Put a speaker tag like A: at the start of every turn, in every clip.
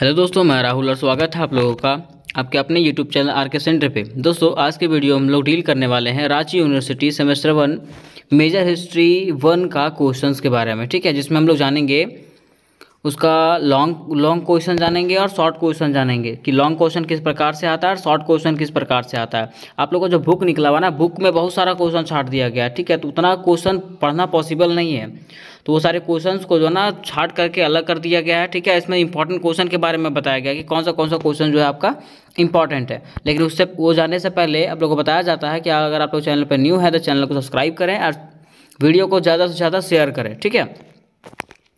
A: hello दोस्तों मैं राहुल और स्वागत है आप लोगों का आपके अपने YouTube channel R K centre पे दोस्तों आज के वीडियो हम लोग डील करने वाले हैं Ranchi university semester one major history one का क्वेश्चंस के बारे में ठीक है जिसमें हम लोग जानेंगे उसका लॉन्ग लॉन्ग क्वेश्चन जानेंगे और शॉर्ट क्वेश्चन जानेंगे कि लॉन्ग क्वेश्चन किस प्रकार से आता है और शॉर्ट क्वेश्चन किस प्रकार से आता है आप लोग को जो बुक निकला हुआ ना बुक में बहुत सारा क्वेश्चन छाट दिया गया है ठीक है तो उतना क्वेश्चन पढ़ना पॉसिबल नहीं है तो वो सारे क्वेश्चन को जो है ना छाट करके अलग कर दिया गया है ठीक है इसमें इंपॉर्टेंट क्वेश्चन के बारे में बताया गया कि कौन सा कौन सा क्वेश्चन जो है आपका इंपॉर्टेंट है लेकिन उससे वो जाने से पहले आप लोग को बताया जाता है कि अगर आप लोग चैनल पर न्यू है तो चैनल को सब्सक्राइब करें और वीडियो को ज़्यादा से ज़्यादा शेयर करें ठीक है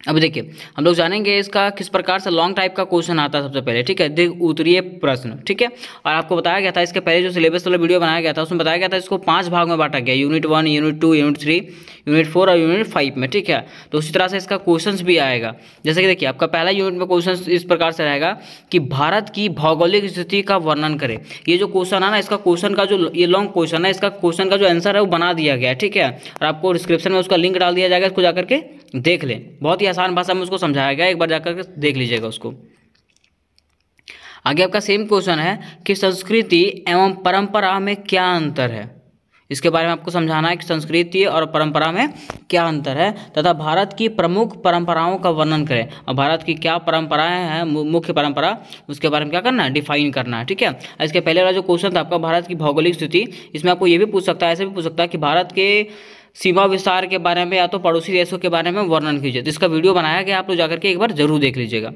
A: अब देखिए हम लोग जानेंगे इसका किस प्रकार से लॉन्ग टाइप का क्वेश्चन आता है सबसे पहले ठीक है दीर्घ उत्तरीय प्रश्न ठीक है और आपको बताया गया था इसके पहले जो सिलेबस वाला वीडियो बनाया गया था उसमें बताया गया था इसको पांच भाग में बांटा गया unit one unit two unit three unit four और यूनिट फाइव में ठीक है तो उसी तरह से इसका क्वेश्चन भी आएगा जैसे कि देखिए आपका पहला यूनिट में क्वेश्चन इस प्रकार से रहेगा कि भारत की भौगोलिक स्थिति का वर्णन करें ये जो क्वेश्चन है ना इसका क्वेश्चन का जो ये लॉन्ग क्वेश्चन है इसका क्वेश्चन का जो आंसर है वो बना दिया गया ठीक है और आपको डिस्क्रिप्शन में उसका लिंक डाल दिया जाएगा इसको जाकर के देख लें बहुत ही आसान भाषा में उसको समझाया गया एक बार जाकर के देख लीजिएगा उसको आगे आपका सेम क्वेश्चन है कि संस्कृति एवं परंपरा में क्या अंतर है इसके बारे में आपको समझाना है कि संस्कृति और परंपरा में क्या अंतर है तथा भारत की प्रमुख परंपराओं का वर्णन करें और भारत की क्या परंपराएं हैं मुख्य परंपरा उसके बारे में क्या करना है डिफाइन करना है ठीक है इसके पहले वाला जो क्वेश्चन था आपका भारत की भौगोलिक स्थिति इसमें आपको ये भी पूछ सकता है ऐसे भी पूछ सकता है कि भारत के सीमा विस्तार के बारे में या तो पड़ोसी देशों के बारे में वर्णन कीजिए तो इसका वीडियो बनाया गया आप लोग जाकर के एक बार जरूर देख लीजिएगा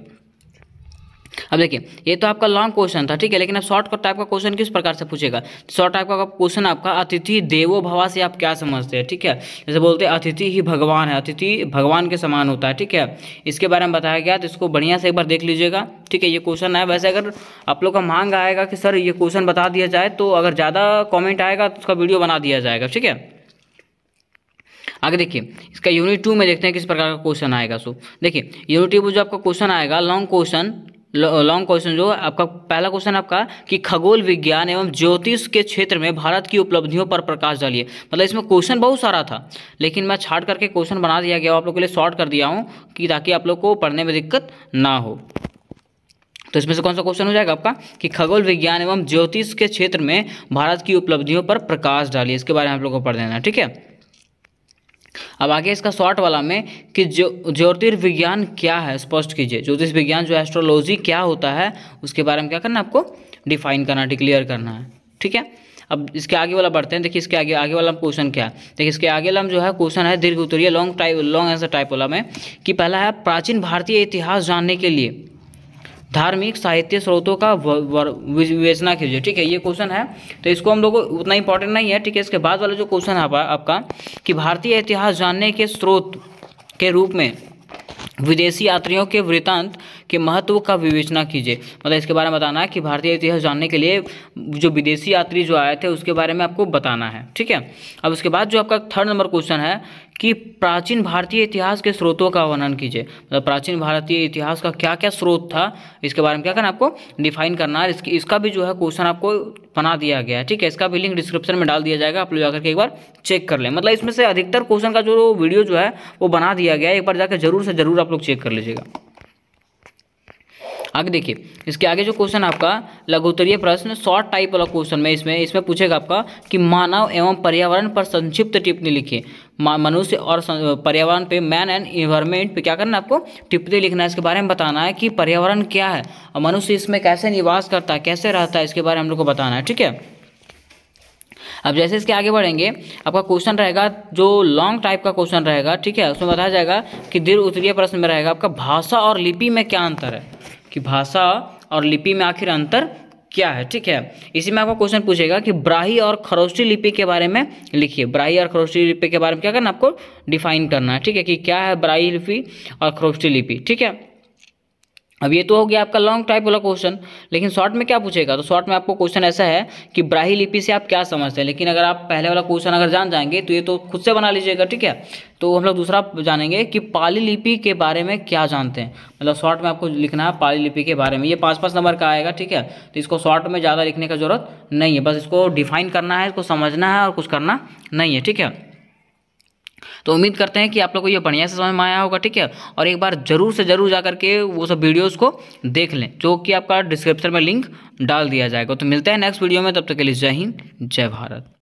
A: अब देखिए ये तो आपका लॉन्ग क्वेश्चन था ठीक है लेकिन अब शॉर्ट टाइप का क्वेश्चन किस प्रकार से पूछेगा शॉर्ट टाइप का क्वेश्चन आपका अतिथि देवो भवा से आप क्या समझते हैं ठीक है जैसे बोलते हैं अतिथि ही भगवान है अतिथि भगवान के समान होता है ठीक है इसके बारे में बताया गया तो इसको बढ़िया से एक बार देख लीजिएगा ठीक है ये क्वेश्चन है वैसे अगर आप लोग का मांग आएगा कि सर ये क्वेश्चन बता दिया जाए तो अगर ज़्यादा कॉमेंट आएगा तो उसका वीडियो बना दिया जाएगा ठीक है आगे देखिए इसका यूनिट टू में देखते हैं किस प्रकार का क्वेश्चन आएगा सो देखिए यूनिट टू में जो आपका क्वेश्चन आएगा लॉन्ग क्वेश्चन लॉन्ग क्वेश्चन जो आपका पहला क्वेश्चन आपका कि खगोल विज्ञान एवं ज्योतिष के क्षेत्र में भारत की उपलब्धियों पर प्रकाश डालिए मतलब इसमें क्वेश्चन बहुत सारा था लेकिन मैं छाट करके क्वेश्चन बना दिया गया आप लोगों के लिए शॉर्ट कर दिया हूँ कि ताकि आप लोग को पढ़ने में दिक्कत ना हो तो इसमें से कौन सा क्वेश्चन हो जाएगा आपका कि खगोल विज्ञान एवं ज्योतिष के क्षेत्र में भारत की उपलब्धियों पर प्रकाश डालिए इसके बारे में आप लोग को पढ़ देना ठीक है अब आगे इसका शॉर्ट वाला में कि जो ज्योतिर्विज्ञान क्या है स्पष्ट कीजिए ज्योतिष विज्ञान जो एस्ट्रोलॉजी क्या होता है उसके बारे में क्या करना है आपको डिफाइन करना डिक्लेयर करना है ठीक है अब इसके आगे वाला बढ़ते हैं देखिए इसके आगे आगे वाला क्वेश्चन क्या है देखिए इसके आगे वाला जो है क्वेश्चन है दीर्घ उत्तरीय long type long answer type वाला में कि पहला है प्राचीन भारतीय इतिहास जानने के लिए धार्मिक साहित्य स्रोतों का विवेचना कीजिए ठीक है ये क्वेश्चन है तो इसको हम लोग उतना इंपॉर्टेंट नहीं है ठीक है इसके बाद वाला जो क्वेश्चन है आपका कि भारतीय इतिहास जानने के स्रोत के रूप में विदेशी यात्रियों के वृतांत के महत्व का विवेचना कीजिए मतलब इसके बारे में बताना है कि भारतीय इतिहास जानने के लिए जो विदेशी यात्री जो आए थे उसके बारे में आपको बताना है ठीक है अब उसके बाद जो आपका थर्ड नंबर क्वेश्चन है कि प्राचीन भारतीय इतिहास के स्रोतों का वर्णन कीजिए मतलब प्राचीन भारतीय इतिहास का क्या क्या स्रोत था इसके बारे में क्या करना आपको डिफाइन करना है इसकी इसका भी जो है क्वेश्चन आपको बना दिया गया है ठीक है इसका भी लिंक डिस्क्रिप्शन में डाल दिया जाएगा आप लोग जाकर के एक बार चेक कर लें मतलब इसमें से अधिकतर क्वेश्चन का जो वीडियो जो है वो बना दिया गया है एक बार जाकर जरूर से जरूर आप लोग चेक कर लीजिएगा आगे देखिए इसके आगे जो क्वेश्चन आपका लघुतरीय प्रश्न शॉर्ट टाइप वाला क्वेश्चन में इसमें इसमें पूछेगा आपका कि मानव एवं पर्यावरण पर संक्षिप्त टिप्पणी लिखिए मनुष्य और पर्यावरण पे मैन एंड इन्वायरमेंट पे क्या करना है आपको टिप्पणी लिखना है इसके बारे में बताना है कि पर्यावरण क्या है और मनुष्य इसमें कैसे निवास करता है कैसे रहता है इसके बारे में हम लोग को बताना है ठीक है अब जैसे इसके आगे बढ़ेंगे आपका क्वेश्चन रहेगा जो लॉन्ग टाइप का क्वेश्चन रहेगा ठीक है उसमें बताया जाएगा कि दीर्घ उत्तरीय प्रश्न में रहेगा आपका भाषा और लिपि में क्या अंतर है कि भाषा और लिपि में आखिर अंतर क्या है ठीक है इसी में आपको क्वेश्चन पूछेगा कि ब्राही और खरोस्टी लिपि के बारे में लिखिए ब्राही और खरोस्टी लिपि के बारे में क्या करना आपको डिफाइन करना है ठीक है कि क्या है ब्राही लिपि और खरोस्टी लिपि ठीक है अब ये तो हो गया आपका लॉन्ग टाइप वाला क्वेश्चन लेकिन शॉर्ट में क्या पूछेगा तो शॉर्ट में आपको क्वेश्चन ऐसा है कि ब्राही लिपि से आप क्या समझते हैं लेकिन अगर आप पहले वाला क्वेश्चन अगर जान जाएंगे तो ये तो खुद से बना लीजिएगा ठीक है तो हम लोग दूसरा जानेंगे कि पाली लिपि के बारे में क्या जानते हैं मतलब शॉर्ट में आपको लिखना है पाली लिपि के बारे में ये पाँच पाँच नंबर का आएगा ठीक है तो इसको शॉर्ट में ज़्यादा लिखने का जरूरत नहीं है बस इसको डिफाइन करना है इसको समझना है और कुछ करना नहीं है ठीक है तो उम्मीद करते हैं कि आप लोग को ये बढ़िया से समझ में आया होगा ठीक है और एक बार जरूर से जरूर जा करके वो सब वीडियोज़ को देख लें जो कि आपका डिस्क्रिप्शन में लिंक डाल दिया जाएगा तो मिलते हैं नेक्स्ट वीडियो में तब तक के लिए जय हिंद जय भारत